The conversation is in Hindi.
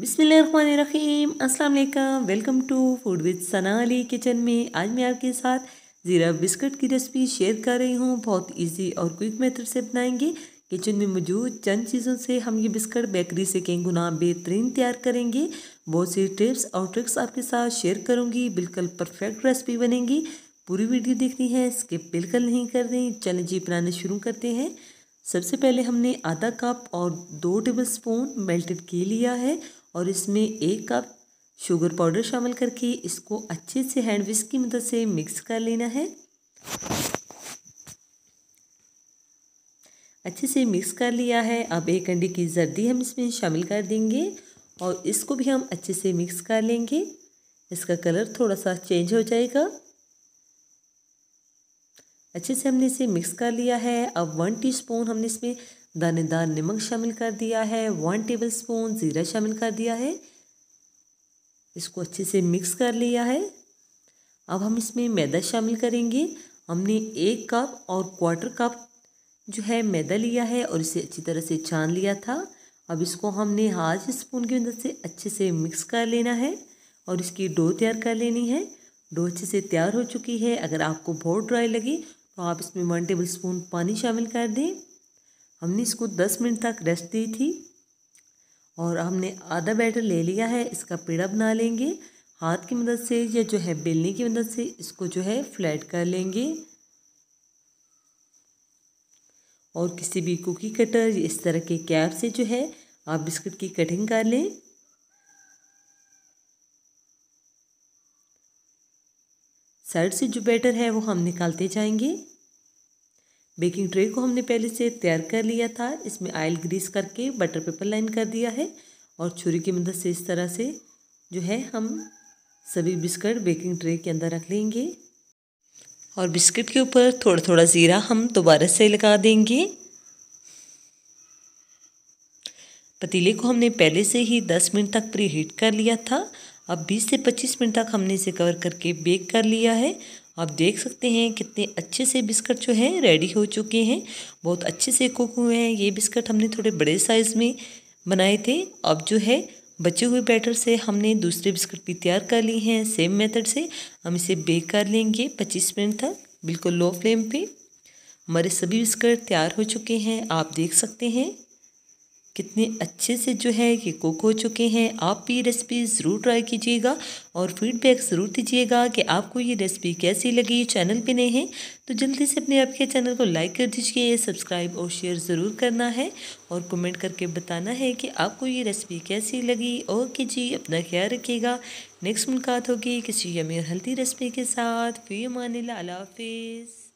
बिसमीम अल्लाम welcome to food with Sana Ali kitchen में आज मैं आपके साथ ज़ीरा बिस्किट की रेसिपी शेयर कर रही हूँ बहुत इजी और क्विक मेथड से बनाएंगे किचन में मौजूद चंद चीज़ों से हम ये बिस्किट बेकरी से कई गुना बेहतरीन तैयार करेंगे बहुत सी टिप्स और ट्रिक्स आपके साथ शेयर करूँगी बिल्कुल परफेक्ट रेसिपी बनेंगी पूरी वीडियो देखनी है स्किप बिल्कुल नहीं कर रही चलें जी बनाना शुरू करते हैं सबसे पहले हमने आधा कप और दो टेबल स्पून मेल्टेड घी लिया है और इसमें एक कप शुगर पाउडर शामिल करके इसको अच्छे से हैंड विस्क की मदद से मिक्स कर लेना है अच्छे से मिक्स कर लिया है अब एक अंडे की जर्दी हम इसमें शामिल कर देंगे और इसको भी हम अच्छे से मिक्स कर लेंगे इसका कलर थोड़ा सा चेंज हो जाएगा अच्छे से हमने इसे मिक्स कर लिया है अब वन टीस्पून हमने इसमें दानेदार नमक शामिल कर दिया है वन टेबल स्पून ज़ीरा शामिल कर दिया है इसको अच्छे से मिक्स कर लिया है अब हम इसमें मैदा शामिल करेंगे हमने एक कप और क्वार्टर कप जो है मैदा लिया है और इसे अच्छी तरह से छान लिया था अब इसको हमने हाथ स्पून की मदद से अच्छे से मिक्स कर लेना है और इसकी डो तैयार कर लेनी है डो अच्छे से तैयार हो चुकी है अगर आपको बहुत ड्राई लगे तो आप इसमें वन टेबल स्पून पानी शामिल कर दें हमने इसको दस मिनट तक रेस्ट दी थी और हमने आधा बैटर ले लिया है इसका पेड़ा बना लेंगे हाथ की मदद से या जो है बेलने की मदद से इसको जो है फ्लैट कर लेंगे और किसी भी कुकी कटर इस तरह के कैप से जो है आप बिस्किट की कटिंग कर लें साइड से जो बैटर है वो हम निकालते जाएंगे बेकिंग ट्रे को हमने पहले से तैयार कर लिया था इसमें आयल ग्रीस करके बटर पेपर लाइन कर दिया है और छुरी की मदद से इस तरह से जो है हम सभी बिस्किट बेकिंग ट्रे के अंदर रख लेंगे और बिस्किट के ऊपर थोड़ा थोड़ा ज़ीरा हम दोबारा से लगा देंगे पतीले को हमने पहले से ही 10 मिनट तक प्री हीट कर लिया था अब 20 से 25 मिनट तक हमने इसे कवर करके बेक कर लिया है आप देख सकते हैं कितने अच्छे से बिस्किट जो है रेडी हो चुके हैं बहुत अच्छे से कुक हुए हैं ये बिस्किट हमने थोड़े बड़े साइज़ में बनाए थे अब जो है बचे हुए बैटर से हमने दूसरे बिस्किट भी तैयार कर लिए हैं सेम मेथड से हम इसे बेक कर लेंगे पच्चीस मिनट तक बिल्कुल लो फ्लेम पे हमारे सभी बिस्किट तैयार हो चुके हैं आप देख सकते हैं कितने अच्छे से जो है ये कुक हो चुके हैं आप भी रेसिपी ज़रूर ट्राई कीजिएगा और फीडबैक ज़रूर दीजिएगा कि आपको ये रेसिपी कैसी लगी चैनल पे नहीं है तो जल्दी से अपने आपके चैनल को लाइक कर दीजिए सब्सक्राइब और शेयर ज़रूर करना है और कमेंट करके बताना है कि आपको ये रेसिपी कैसी लगी ओके जी अपना ख्याल रखिएगा नेक्स्ट मुलाकात होगी किसी यमी हल्दी रेसिपी के साथ फी मानी अला हाफिज़